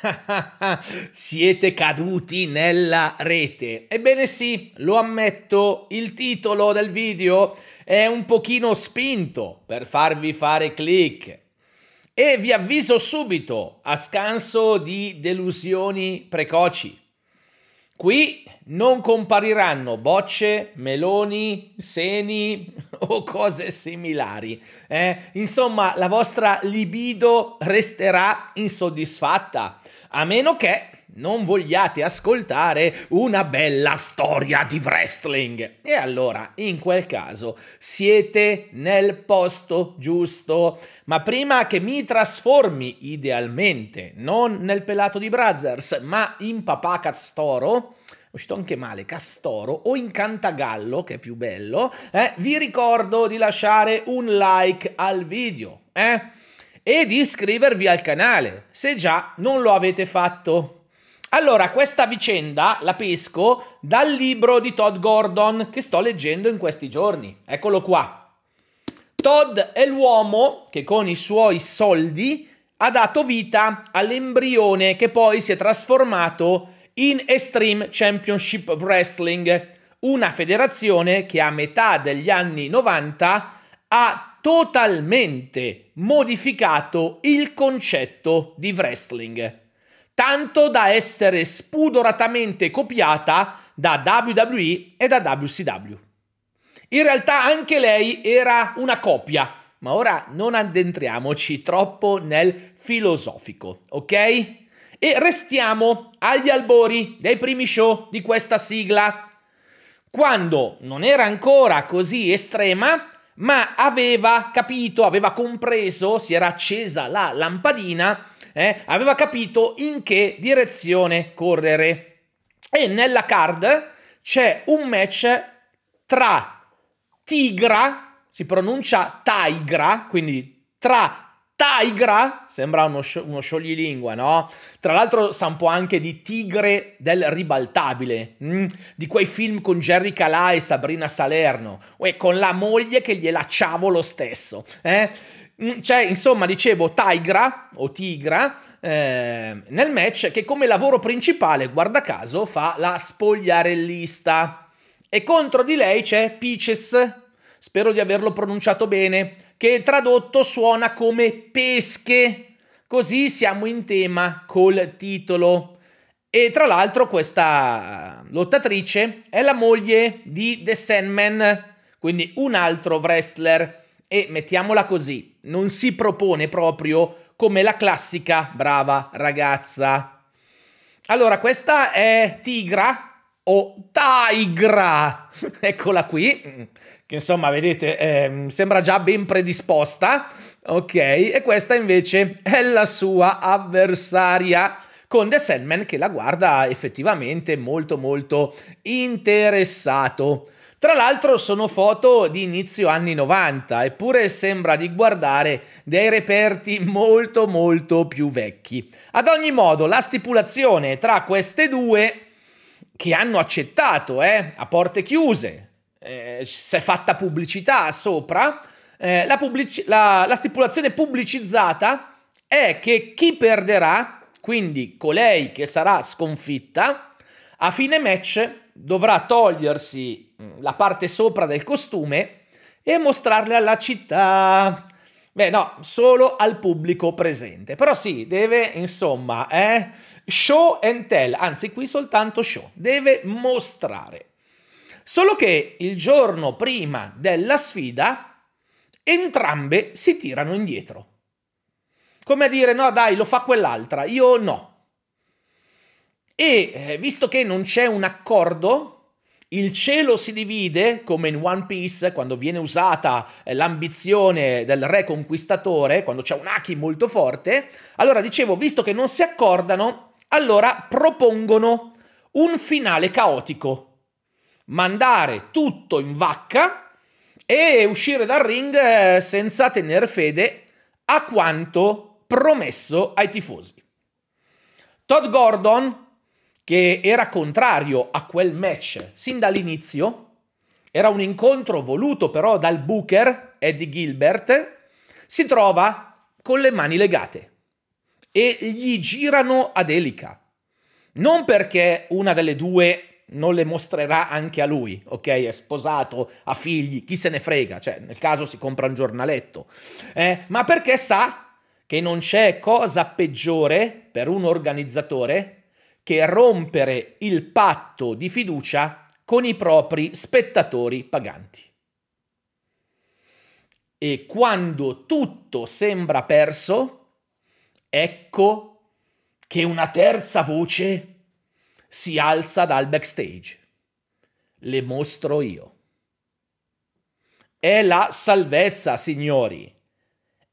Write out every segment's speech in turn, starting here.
Siete caduti nella rete. Ebbene sì, lo ammetto, il titolo del video è un pochino spinto per farvi fare click. E vi avviso subito a scanso di delusioni precoci. Qui non compariranno bocce, meloni, seni o cose similari. Eh? Insomma, la vostra libido resterà insoddisfatta, a meno che non vogliate ascoltare una bella storia di wrestling. E allora, in quel caso, siete nel posto giusto. Ma prima che mi trasformi idealmente, non nel pelato di Brothers, ma in papà Castoro, uscito anche male, Castoro o in Cantagallo, che è più bello, eh, vi ricordo di lasciare un like al video, eh? E di iscrivervi al canale, se già non lo avete fatto. Allora, questa vicenda la pesco dal libro di Todd Gordon che sto leggendo in questi giorni. Eccolo qua. Todd è l'uomo che con i suoi soldi ha dato vita all'embrione che poi si è trasformato in Extreme Championship Wrestling, una federazione che a metà degli anni 90 ha totalmente modificato il concetto di wrestling tanto da essere spudoratamente copiata da WWE e da WCW. In realtà anche lei era una copia, ma ora non addentriamoci troppo nel filosofico, ok? E restiamo agli albori dei primi show di questa sigla, quando non era ancora così estrema, ma aveva capito, aveva compreso, si era accesa la lampadina eh, aveva capito in che direzione correre. E nella card c'è un match tra Tigra, si pronuncia Tigra, quindi tra Tigra, sembra uno, sci- uno scioglilingua, no? Tra l'altro sa un po' anche di Tigre del ribaltabile, mh? Mm? di quei film con Jerry Calà e Sabrina Salerno, e con la moglie che gliela ciavo lo stesso, eh? Mm, c'è insomma, dicevo, Tigra o Tigra eh, nel match che come lavoro principale, guarda caso, fa la spogliarellista. E contro di lei c'è Peaches, spero di averlo pronunciato bene, che tradotto suona come pesche. Così siamo in tema col titolo. E tra l'altro questa lottatrice è la moglie di The Sandman, quindi un altro wrestler e mettiamola così, non si propone proprio come la classica brava ragazza. Allora, questa è Tigra o Tigra, eccola qui, che insomma, vedete, eh, sembra già ben predisposta, ok? E questa invece è la sua avversaria con The Sandman che la guarda effettivamente molto molto interessato. Tra l'altro sono foto di inizio anni 90, eppure sembra di guardare dei reperti molto molto più vecchi. Ad ogni modo, la stipulazione tra queste due, che hanno accettato eh, a porte chiuse, eh, si è fatta pubblicità sopra, eh, la, pubblici la, la stipulazione pubblicizzata è che chi perderà, quindi colei che sarà sconfitta, a fine match dovrà togliersi Mm, la parte sopra del costume e mostrarle alla città. Beh, no, solo al pubblico presente. Però sì, deve, insomma, eh, show and tell, anzi qui soltanto show, deve mostrare. Solo che il giorno prima della sfida entrambe si tirano indietro. Come a dire, no dai, lo fa quell'altra, io no. E eh, visto che non c'è un accordo, il cielo si divide, come in One Piece, quando viene usata eh, l'ambizione del re conquistatore, quando c'è un Haki molto forte. Allora dicevo, visto che non si accordano, allora propongono un finale caotico. Mandare tutto in vacca e uscire dal ring eh, senza tenere fede a quanto promesso ai tifosi. Todd Gordon, che era contrario a quel match sin dall'inizio. Era un incontro voluto però dal Booker, Eddie Gilbert, si trova con le mani legate e gli girano ad Elica. Non perché una delle due non le mostrerà anche a lui, ok? È sposato, ha figli, chi se ne frega, cioè nel caso si compra un giornaletto, eh, ma perché sa che non c'è cosa peggiore per un organizzatore che rompere il patto di fiducia con i propri spettatori paganti. E quando tutto sembra perso, ecco che una terza voce si alza dal backstage. Le mostro io. È la salvezza, signori.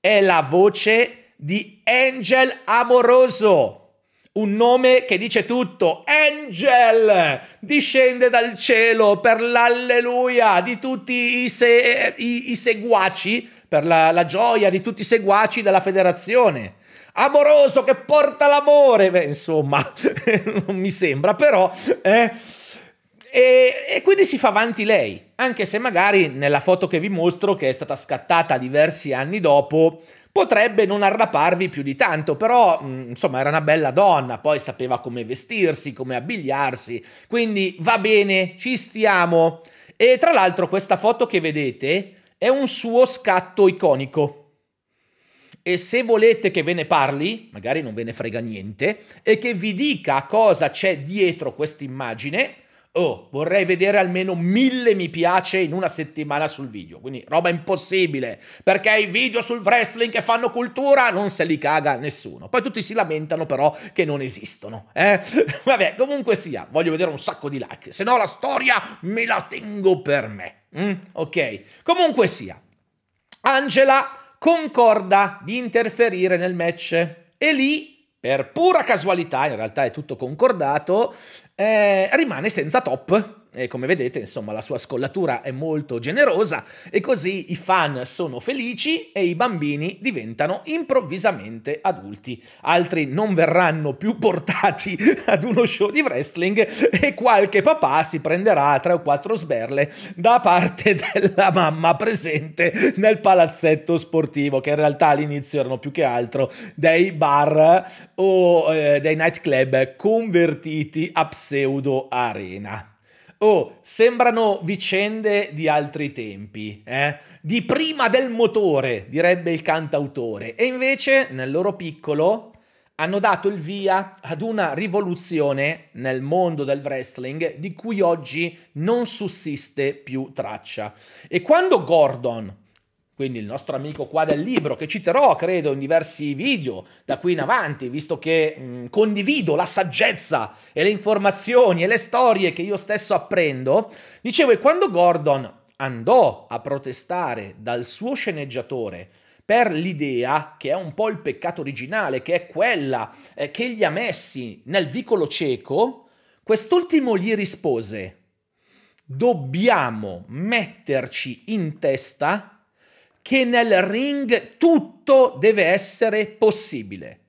È la voce di Angel Amoroso un nome che dice tutto. Angel discende dal cielo per l'alleluia di tutti i, se, i, i seguaci, per la, la, gioia di tutti i seguaci della federazione. Amoroso che porta l'amore, Beh, insomma, non mi sembra, però... Eh, e, e, quindi si fa avanti lei, anche se magari nella foto che vi mostro, che è stata scattata diversi anni dopo, potrebbe non arraparvi più di tanto, però mh, mm, insomma era una bella donna, poi sapeva come vestirsi, come abbigliarsi, quindi va bene, ci stiamo. E tra l'altro questa foto che vedete è un suo scatto iconico. E se volete che ve ne parli, magari non ve ne frega niente, e che vi dica cosa c'è dietro questa immagine, Oh, vorrei vedere almeno mille mi piace in una settimana sul video. Quindi roba impossibile. Perché i video sul wrestling che fanno cultura non se li caga nessuno. Poi tutti si lamentano però che non esistono. Eh? Vabbè, comunque sia, voglio vedere un sacco di like. Se no la storia me la tengo per me. Mm? Ok, comunque sia. Angela concorda di interferire nel match. E lì per pura casualità, in realtà è tutto concordato, eh, rimane senza top e come vedete, insomma, la sua scollatura è molto generosa e così i fan sono felici e i bambini diventano improvvisamente adulti. Altri non verranno più portati ad uno show di wrestling e qualche papà si prenderà tre o quattro sberle da parte della mamma presente nel palazzetto sportivo, che in realtà all'inizio erano più che altro dei bar o eh, dei nightclub convertiti a pseudo arena. Oh, sembrano vicende di altri tempi, eh? Di prima del motore, direbbe il cantautore. E invece, nel loro piccolo, hanno dato il via ad una rivoluzione nel mondo del wrestling di cui oggi non sussiste più traccia. E quando Gordon quindi il nostro amico qua del libro, che citerò credo in diversi video da qui in avanti, visto che mh, mm, condivido la saggezza e le informazioni e le storie che io stesso apprendo, dicevo che quando Gordon andò a protestare dal suo sceneggiatore per l'idea, che è un po' il peccato originale, che è quella eh, che gli ha messi nel vicolo cieco, quest'ultimo gli rispose, dobbiamo metterci in testa che nel ring tutto deve essere possibile.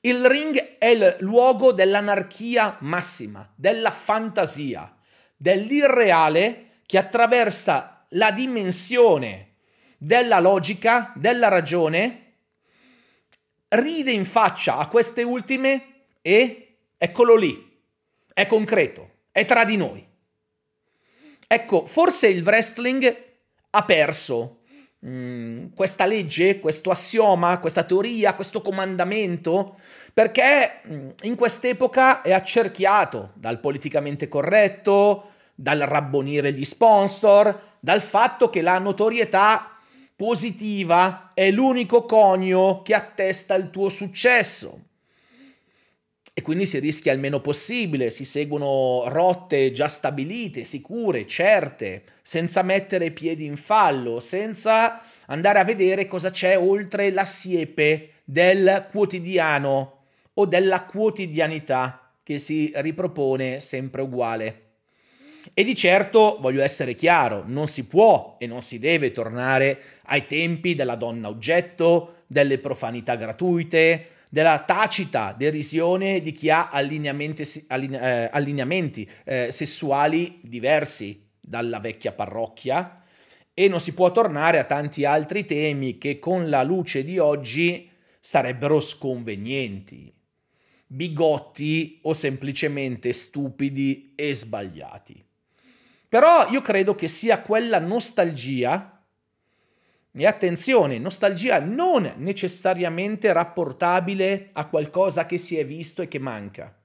Il ring è il luogo dell'anarchia massima, della fantasia, dell'irreale che attraversa la dimensione della logica, della ragione, ride in faccia a queste ultime e eccolo lì, è concreto, è tra di noi. Ecco, forse il wrestling ha perso. Mm, questa legge, questo assioma, questa teoria, questo comandamento, perché mm, in quest'epoca è accerchiato dal politicamente corretto, dal rabbonire gli sponsor, dal fatto che la notorietà positiva è l'unico conio che attesta il tuo successo e quindi si rischia il meno possibile, si seguono rotte già stabilite, sicure, certe, senza mettere i piedi in fallo, senza andare a vedere cosa c'è oltre la siepe del quotidiano o della quotidianità che si ripropone sempre uguale. E di certo, voglio essere chiaro, non si può e non si deve tornare ai tempi della donna oggetto, delle profanità gratuite, della tacita derisione di chi ha allineamenti, alline, eh, allineamenti eh, sessuali diversi dalla vecchia parrocchia e non si può tornare a tanti altri temi che con la luce di oggi sarebbero sconvenienti, bigotti o semplicemente stupidi e sbagliati. Però io credo che sia quella nostalgia e attenzione, nostalgia non necessariamente rapportabile a qualcosa che si è visto e che manca,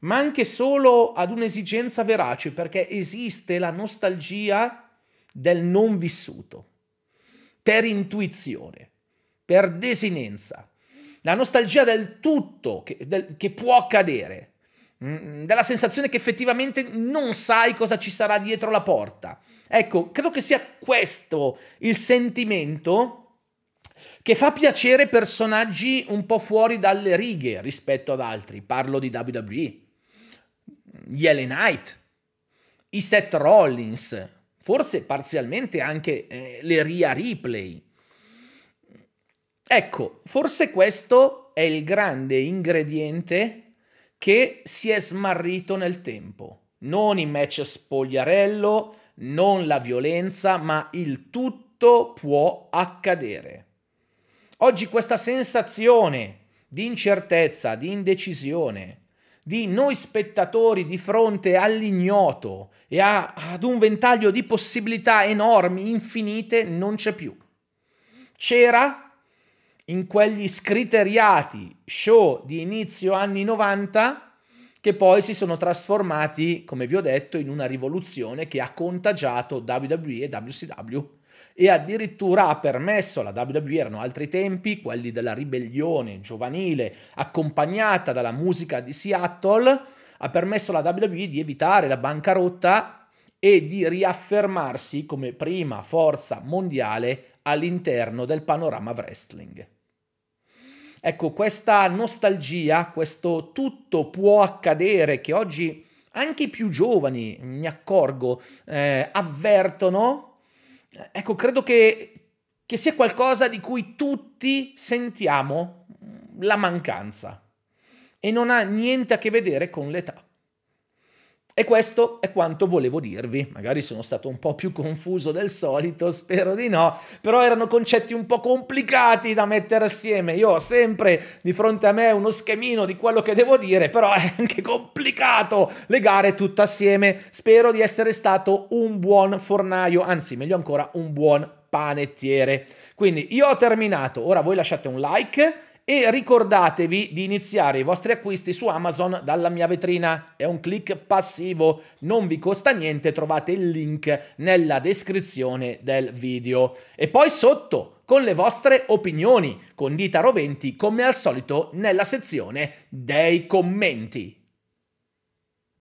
ma anche solo ad un'esigenza verace, perché esiste la nostalgia del non vissuto, per intuizione, per desinenza, la nostalgia del tutto che, del, che può accadere, Mm, della sensazione che effettivamente non sai cosa ci sarà dietro la porta. Ecco, credo che sia questo il sentimento che fa piacere personaggi un po' fuori dalle righe rispetto ad altri. Parlo di WWE, gli LA Knight, i Seth Rollins, forse parzialmente anche eh, le Ria Ripley. Ecco, forse questo è il grande ingrediente che si è smarrito nel tempo. Non i match spogliarello, non la violenza, ma il tutto può accadere. Oggi questa sensazione di incertezza, di indecisione, di noi spettatori di fronte all'ignoto e a, ad un ventaglio di possibilità enormi, infinite, non c'è più. C'era in quegli scriteriati show di inizio anni 90 che poi si sono trasformati, come vi ho detto, in una rivoluzione che ha contagiato WWE e WCW e addirittura ha permesso alla WWE, erano altri tempi, quelli della ribellione giovanile accompagnata dalla musica di Seattle, ha permesso alla WWE di evitare la bancarotta e di riaffermarsi come prima forza mondiale all'interno del panorama wrestling. Ecco, questa nostalgia, questo tutto può accadere che oggi anche i più giovani, mi accorgo, eh, avvertono, ecco, credo che, che sia qualcosa di cui tutti sentiamo mm, la mancanza e non ha niente a che vedere con l'età. E questo è quanto volevo dirvi. Magari sono stato un po' più confuso del solito, spero di no, però erano concetti un po' complicati da mettere assieme. Io ho sempre di fronte a me uno schemino di quello che devo dire, però è anche complicato legare tutto assieme. Spero di essere stato un buon fornaio, anzi meglio ancora un buon panettiere. Quindi io ho terminato, ora voi lasciate un like e ricordatevi di iniziare i vostri acquisti su Amazon dalla mia vetrina. È un click passivo, non vi costa niente, trovate il link nella descrizione del video. E poi sotto con le vostre opinioni, con Dita Roventi come al solito nella sezione dei commenti.